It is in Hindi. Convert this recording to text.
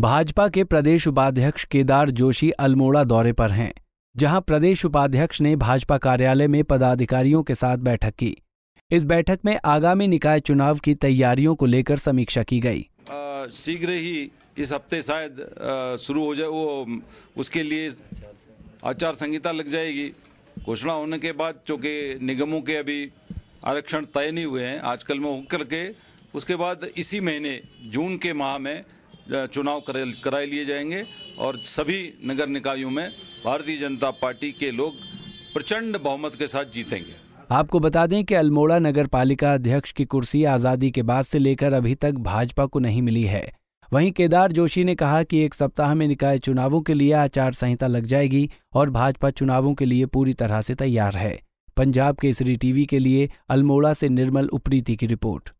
भाजपा के प्रदेश उपाध्यक्ष केदार जोशी अल्मोड़ा दौरे पर हैं जहां प्रदेश उपाध्यक्ष ने भाजपा कार्यालय में पदाधिकारियों के साथ बैठक की इस बैठक में आगामी निकाय चुनाव की तैयारियों को लेकर समीक्षा की गई शीघ्र ही इस हफ्ते शायद शुरू हो जाए वो उसके लिए आचार संहिता लग जाएगी घोषणा होने के बाद चूँकि निगमों के अभी आरक्षण तय नहीं हुए हैं आजकल में होकर के उसके बाद इसी महीने जून के माह में चुनाव कराए लिए जाएंगे और सभी नगर निकायों में भारतीय जनता पार्टी के लोग प्रचंड बहुमत के साथ जीतेंगे आपको बता दें कि अल्मोड़ा नगर पालिका अध्यक्ष की कुर्सी आज़ादी के बाद से लेकर अभी तक भाजपा को नहीं मिली है वहीं केदार जोशी ने कहा कि एक सप्ताह में निकाय चुनावों के लिए आचार संहिता लग जाएगी और भाजपा चुनावों के लिए पूरी तरह से तैयार है पंजाब केसरी टीवी के लिए अल्मोड़ा से निर्मल उप्रीति की रिपोर्ट